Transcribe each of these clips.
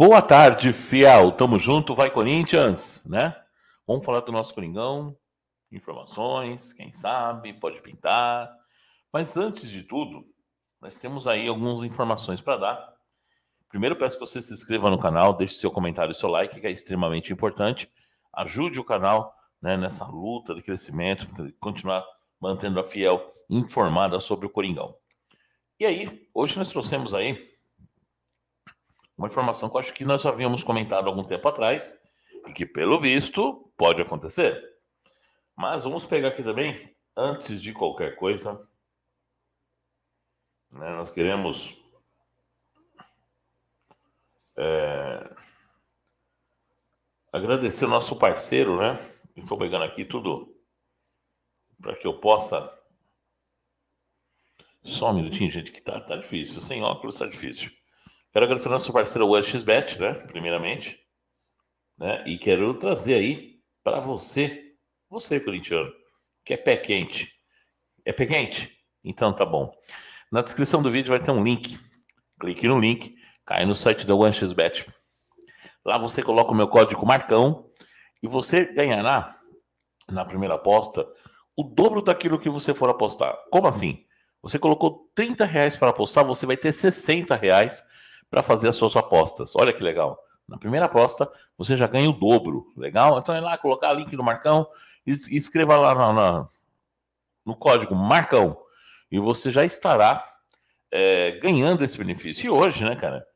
Boa tarde, fiel. Tamo junto, vai Corinthians, né? Vamos falar do nosso Coringão, informações, quem sabe, pode pintar. Mas antes de tudo, nós temos aí algumas informações para dar. Primeiro, peço que você se inscreva no canal, deixe seu comentário e seu like, que é extremamente importante. Ajude o canal né, nessa luta de crescimento, continuar mantendo a fiel informada sobre o Coringão. E aí, hoje nós trouxemos aí uma informação que eu acho que nós já havíamos comentado algum tempo atrás e que, pelo visto, pode acontecer. Mas vamos pegar aqui também, antes de qualquer coisa, né, nós queremos. É, agradecer o nosso parceiro, né? Estou pegando aqui tudo para que eu possa. Só um minutinho, gente, que tá, tá difícil. Sem óculos tá difícil. Quero agradecer ao nosso parceiro OneXBet, né? Primeiramente. Né? E quero trazer aí para você, você corintiano, que é pé quente. É pé quente? Então tá bom. Na descrição do vídeo vai ter um link. Clique no link, cai no site da OneXBet. Lá você coloca o meu código Marcão e você ganhará na primeira aposta o dobro daquilo que você for apostar. Como assim? Você colocou 30 reais para apostar, você vai ter 60 reais para fazer as suas apostas. Olha que legal. Na primeira aposta, você já ganha o dobro. Legal? Então é lá colocar link do Marcão e escreva lá na, na, no código Marcão. E você já estará é, ganhando esse benefício. E hoje, né, cara?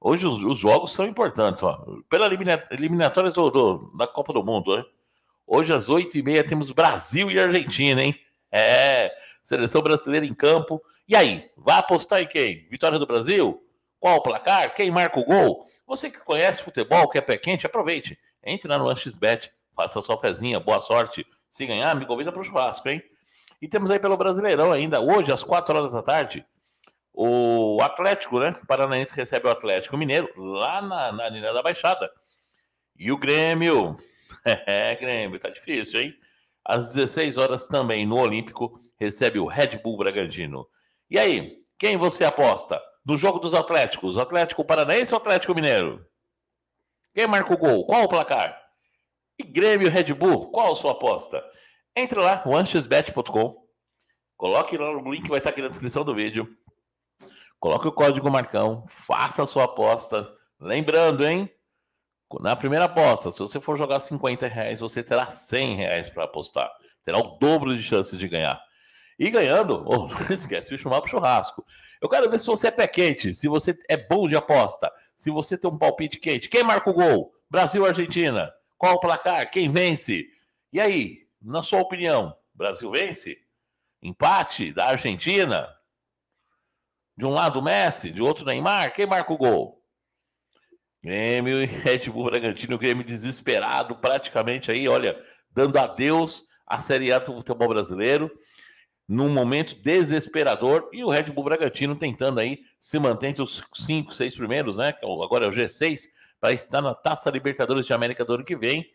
Hoje os, os jogos são importantes. Ó. Pela eliminatória eliminatórias do, do, da Copa do Mundo, né? hoje às 8h30 temos Brasil e Argentina, hein? É, seleção brasileira em campo. E aí, vai apostar em quem? Vitória do Brasil? qual o placar, quem marca o gol. Você que conhece futebol, que é pé quente, aproveite. Entre lá no Lanchesbet, faça sua fezinha, boa sorte. Se ganhar, me convida para o churrasco, hein? E temos aí pelo Brasileirão ainda, hoje, às 4 horas da tarde, o Atlético, né? O Paranaense recebe o Atlético Mineiro, lá na, na Arena da Baixada. E o Grêmio. É, Grêmio, tá difícil, hein? Às 16 horas também, no Olímpico, recebe o Red Bull Bragantino. E aí, quem você aposta? no jogo dos Atléticos? Atlético Paranaense ou Atlético Mineiro? Quem marca o gol? Qual o placar? E Grêmio Red Bull, qual a sua aposta? Entre lá, onexbet.com, coloque lá no link que vai estar aqui na descrição do vídeo. Coloque o código Marcão, faça a sua aposta. Lembrando, hein? Na primeira aposta, se você for jogar 50 reais, você terá 100 reais para apostar. Terá o dobro de chances de ganhar. E ganhando, oh, não esquece de chamar para churrasco. Eu quero ver se você é pé quente, se você é bom de aposta, se você tem um palpite quente. Quem marca o gol? Brasil Argentina? Qual o placar? Quem vence? E aí, na sua opinião, Brasil vence? Empate da Argentina? De um lado Messi, de outro Neymar? Quem marca o gol? Grêmio e Red Bull Bragantino, o Grêmio desesperado praticamente aí, olha, dando adeus à Série A do futebol brasileiro num momento desesperador e o Red Bull Bragantino tentando aí se manter entre os cinco, seis primeiros, né? É agora é o G6 para estar na Taça Libertadores de América do ano que vem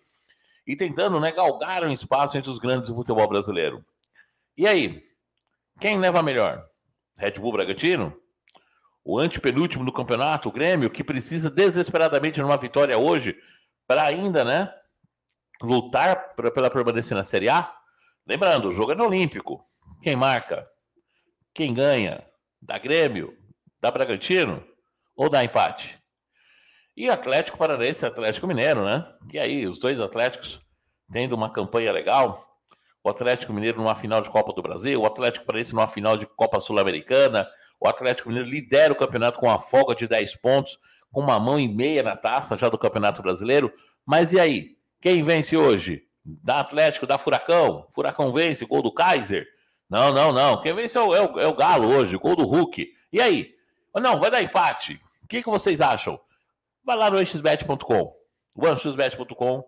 e tentando, né, galgar um espaço entre os grandes do futebol brasileiro. E aí, quem leva melhor? Red Bull Bragantino? O antepenúltimo do campeonato, o Grêmio, que precisa desesperadamente de uma vitória hoje para ainda, né, lutar pra, pela permanência na Série A? Lembrando, o jogo é no Olímpico. Quem marca? Quem ganha? Da Grêmio? Da Bragantino? Ou da empate? E Atlético Paranaense e Atlético Mineiro, né? E aí, os dois Atléticos tendo uma campanha legal. O Atlético Mineiro numa final de Copa do Brasil, o Atlético Paranaense numa final de Copa Sul-Americana. O Atlético Mineiro lidera o campeonato com uma folga de 10 pontos, com uma mão e meia na taça já do Campeonato Brasileiro. Mas e aí? Quem vence hoje? Da Atlético, da Furacão? Furacão vence, gol do Kaiser. Não, não, não. Quem vence é o, é o, é o Galo hoje, o gol do Hulk. E aí? Não, vai dar empate. O que, que vocês acham? Vai lá no xbet.com, onexbet.com,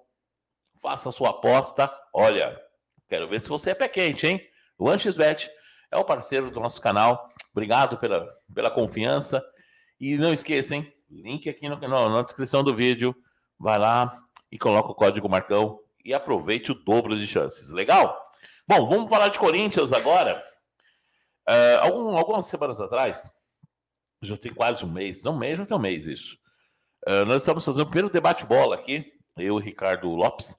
faça a sua aposta. Olha, quero ver se você é pé quente, hein? O Anxbet é o parceiro do nosso canal. Obrigado pela, pela confiança. E não esqueçam, Link aqui no, no, na descrição do vídeo. Vai lá e coloca o código Marcão e aproveite o dobro de chances. Legal? Bom, vamos falar de Corinthians agora. Eh, algum, algumas semanas atrás, já tem quase um mês, não um mês, já tem um mês isso. Eh, nós estamos fazendo o primeiro debate bola aqui, eu e Ricardo Lopes.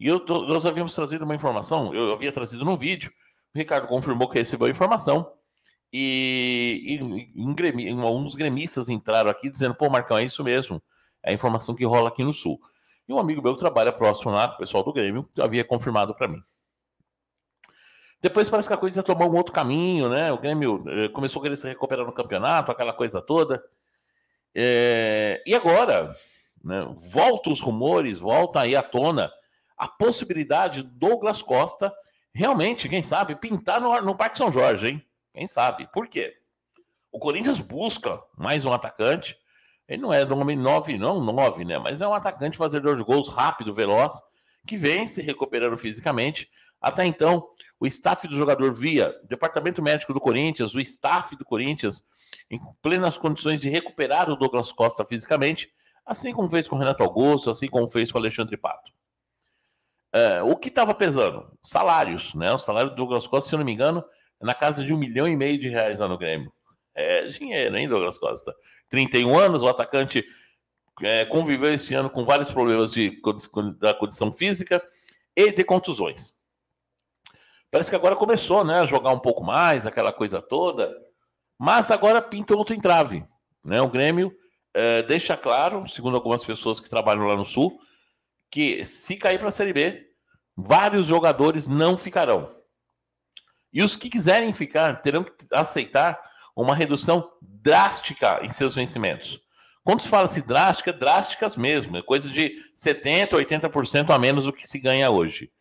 E eu, nós havíamos trazido uma informação, eu havia trazido num vídeo, o Ricardo confirmou que recebeu a informação. E, e um, dos gremistas entraram aqui dizendo: pô, Marcão, é isso mesmo, é a informação que rola aqui no Sul. E um amigo meu que trabalha próximo lá, o pessoal do Grêmio, havia confirmado para mim. Depois parece que a coisa tomou um outro caminho, né? O Grêmio eh, começou a querer se recuperar no campeonato, aquela coisa toda. É... E agora, né? volta os rumores, volta aí à tona a possibilidade do Douglas Costa realmente, quem sabe, pintar no, no Parque São Jorge, hein? Quem sabe? Por quê? O Corinthians busca mais um atacante. Ele não é nome 9, não 9, né? Mas é um atacante fazedor de gols rápido, veloz, que vem se recuperando fisicamente. Até então, o staff do jogador via o departamento médico do Corinthians, o staff do Corinthians, em plenas condições de recuperar o Douglas Costa fisicamente, assim como fez com o Renato Augusto, assim como fez com o Alexandre Pato. É, o que estava pesando? Salários, né? O salário do Douglas Costa, se eu não me engano, é na casa de um milhão e meio de reais lá no Grêmio. É dinheiro, hein, Douglas Costa? 31 anos, o atacante é, conviveu esse ano com vários problemas de, da condição física e de contusões. Parece que agora começou, né, a jogar um pouco mais, aquela coisa toda. Mas agora pinta outro entrave, né? O Grêmio é, deixa claro, segundo algumas pessoas que trabalham lá no Sul, que se cair para a Série B, vários jogadores não ficarão. E os que quiserem ficar terão que aceitar uma redução drástica em seus vencimentos. Quando se fala se drástica, é drásticas mesmo, é coisa de 70%, 80% a menos do que se ganha hoje.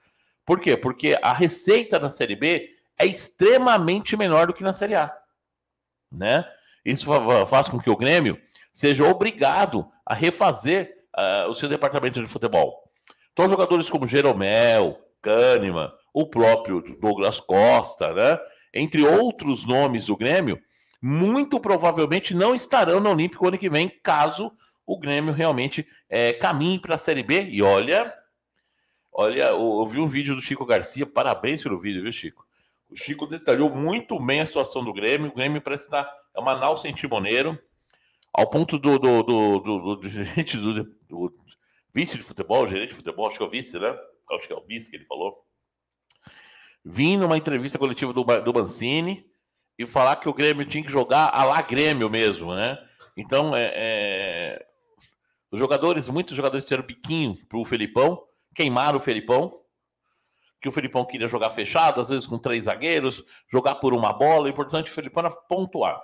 Por quê? Porque a receita na Série B é extremamente menor do que na Série A. Né? Isso faz com que o Grêmio seja obrigado a refazer uh, o seu departamento de futebol. Então, jogadores como Jeromel, Kahneman, o próprio Douglas Costa, né? entre outros nomes do Grêmio, muito provavelmente não estarão no Olímpico ano que vem, caso o Grêmio realmente é, caminhe para a Série B. E olha, Olha, eu, vi um vídeo do Chico Garcia, parabéns pelo vídeo, viu, Chico? O Chico detalhou muito bem a situação do Grêmio. O Grêmio parece estar é uma nau sem timoneiro, ao ponto do, do, do, do, do gerente do, do, vice de futebol, gerente de futebol, acho que é o vice, né? Acho que é o vice que ele falou. Vim numa entrevista coletiva do, do Mancini e falar que o Grêmio tinha que jogar a lá Grêmio mesmo, né? Então, é, é... os jogadores, muitos jogadores tiveram biquinho para o Felipão queimaram o Felipão, que o Felipão queria jogar fechado, às vezes com três zagueiros, jogar por uma bola. O importante é o Felipão era pontuar.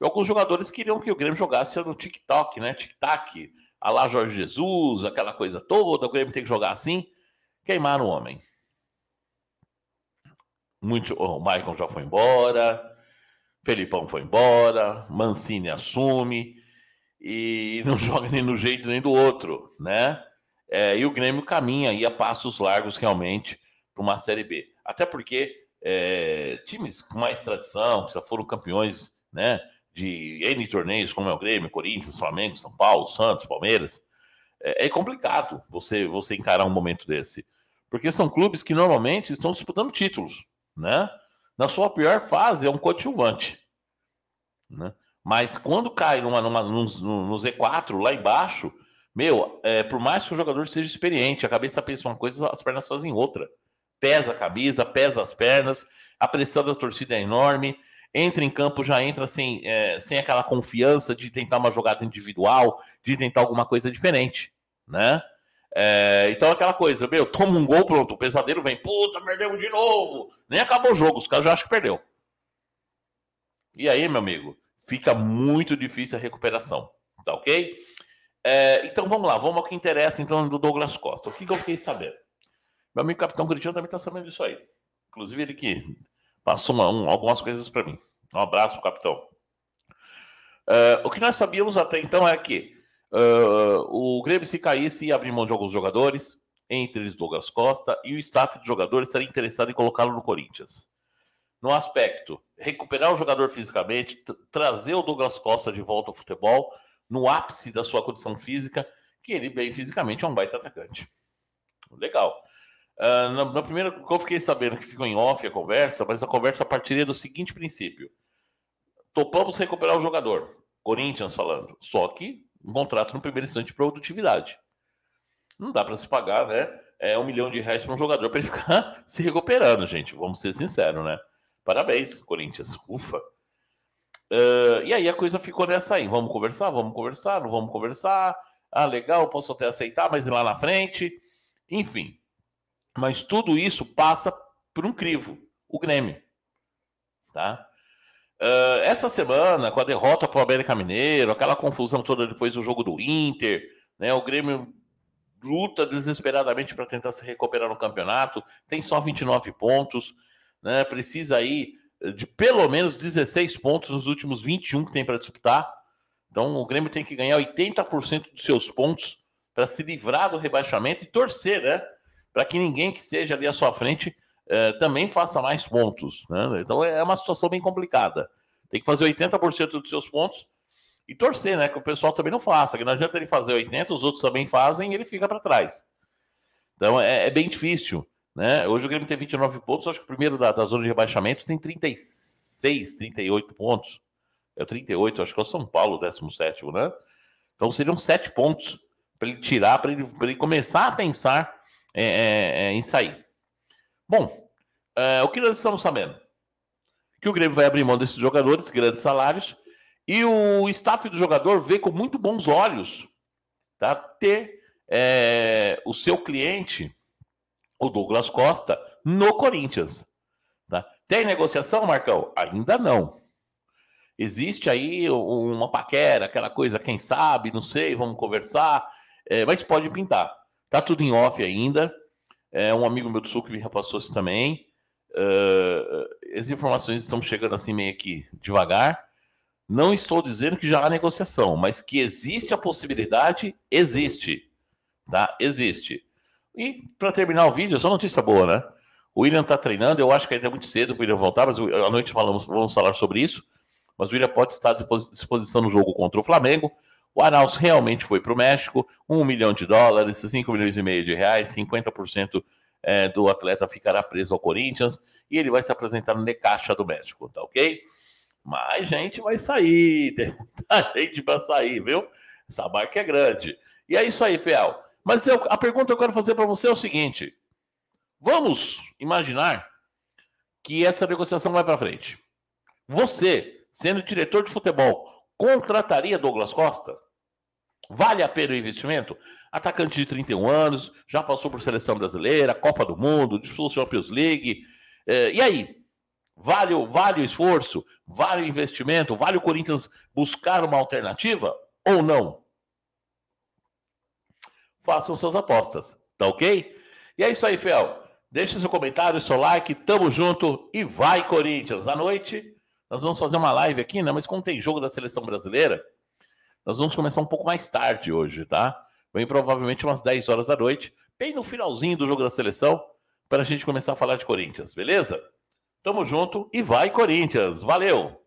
E alguns jogadores queriam que o Grêmio jogasse no tic-tac, né? Tic-tac, a lá Jorge Jesus, aquela coisa toda, o Grêmio tem que jogar assim. Queimaram o homem. Muito, o Maicon já foi embora, Felipão foi embora, Mancini assume e não joga nem no jeito nem do outro, né? É, e o Grêmio caminha aí a passos largos realmente para uma Série B. Até porque é, times com mais tradição, que já foram campeões né, de N torneios, como é o Grêmio, Corinthians, Flamengo, São Paulo, Santos, Palmeiras, é, é complicado você, você encarar um momento desse. Porque são clubes que normalmente estão disputando títulos, né? Na sua pior fase é um coadjuvante, né? Mas quando cai numa, numa, num, no Z4, lá embaixo, meu, é, por mais que o jogador seja experiente, a cabeça pensa uma coisa, as pernas fazem outra. Pesa a camisa, pesa as pernas, a pressão da torcida é enorme. Entra em campo, já entra sem, é, sem aquela confiança de tentar uma jogada individual, de tentar alguma coisa diferente, né? É, então aquela coisa, meu, toma um gol, pronto, o pesadelo vem, puta, perdemos de novo. Nem acabou o jogo, os caras já acham que perdeu. E aí, meu amigo, fica muito difícil a recuperação, tá ok? É, então vamos lá, vamos ao que interessa então do Douglas Costa. O que, que eu fiquei sabendo? Meu amigo capitão Cristiano também está sabendo disso aí. Inclusive ele que passou uma, um, algumas coisas para mim. Um abraço, capitão. É, o que nós sabíamos até então é que uh, o Grêmio se caísse e abrir mão de alguns jogadores, entre eles Douglas Costa, e o staff de jogadores estaria interessado em colocá-lo no Corinthians. No aspecto recuperar o jogador fisicamente, trazer o Douglas Costa de volta ao futebol no ápice da sua condição física, que ele bem fisicamente é um baita atacante. Legal. Uh, na, na, primeira que eu fiquei sabendo que ficou em off a conversa, mas a conversa partiria do seguinte princípio: topamos recuperar o jogador, Corinthians falando, só que um contrato no primeiro instante de produtividade. Não dá para se pagar, né? É um milhão de reais para um jogador para ele ficar se recuperando, gente. Vamos ser sinceros, né? Parabéns, Corinthians. Ufa. Uh, e aí a coisa ficou nessa aí. Vamos conversar, vamos conversar, não vamos conversar. Ah, legal, posso até aceitar, mas ir lá na frente. Enfim. Mas tudo isso passa por um crivo, o Grêmio. Tá? Uh, essa semana, com a derrota para o América Mineiro, aquela confusão toda depois do jogo do Inter, né, o Grêmio luta desesperadamente para tentar se recuperar no campeonato, tem só 29 pontos, né, precisa aí de pelo menos 16 pontos nos últimos 21 que tem para disputar. Então o Grêmio tem que ganhar 80% dos seus pontos para se livrar do rebaixamento e torcer, né? Para que ninguém que esteja ali à sua frente eh, também faça mais pontos. Né? Então é uma situação bem complicada. Tem que fazer 80% dos seus pontos e torcer, né? Que o pessoal também não faça. Que não adianta ele fazer 80, os outros também fazem e ele fica para trás. Então é, é bem difícil. Né? Hoje o Grêmio tem 29 pontos, acho que o primeiro da, da zona de rebaixamento tem 36, 38 pontos. É 38, acho que é o São Paulo, 17, né? Então seriam 7 pontos para ele tirar, para ele, ele começar a pensar é, é, é, em sair. Bom, é, o que nós estamos sabendo? Que o Grêmio vai abrir mão desses jogadores, grandes salários, e o staff do jogador vê com muito bons olhos tá? ter é, o seu cliente o Douglas Costa no Corinthians. Tá? Tem negociação, Marcão? Ainda não. Existe aí uma paquera, aquela coisa, quem sabe, não sei, vamos conversar, é, mas pode pintar. Tá tudo em off ainda. É, um amigo meu do Sul que me repassou isso também. Uh, as informações estão chegando assim meio aqui devagar. Não estou dizendo que já há negociação, mas que existe a possibilidade, existe. Tá? Existe. E para terminar o vídeo, só notícia boa, né? O William está treinando, eu acho que ainda é muito cedo para o William voltar, mas à noite falamos, vamos falar sobre isso. Mas o William pode estar à disposição no jogo contra o Flamengo. O Arauz realmente foi para o México, 1 milhão de dólares, 5 milhões e meio de reais, 50% é, do atleta ficará preso ao Corinthians e ele vai se apresentar no Necaxa do México, tá ok? Mas gente vai sair, tem muita gente para sair, viu? Essa marca é grande. E é isso aí, Fiel. Mas eu, a pergunta que eu quero fazer para você é o seguinte: vamos imaginar que essa negociação vai para frente. Você, sendo diretor de futebol, contrataria Douglas Costa? Vale a pena o investimento? Atacante de 31 anos, já passou por seleção brasileira, Copa do Mundo, disputou Champions League. É, e aí? Vale, vale o esforço? Vale o investimento? Vale o Corinthians buscar uma alternativa ou não? façam suas apostas. Tá ok? E é isso aí, Fel. Deixe seu comentário, seu like, tamo junto e vai, Corinthians! À noite, nós vamos fazer uma live aqui, né? Mas como tem jogo da seleção brasileira, nós vamos começar um pouco mais tarde hoje, tá? Bem provavelmente umas 10 horas da noite, bem no finalzinho do jogo da seleção, para a gente começar a falar de Corinthians, beleza? Tamo junto e vai, Corinthians! Valeu!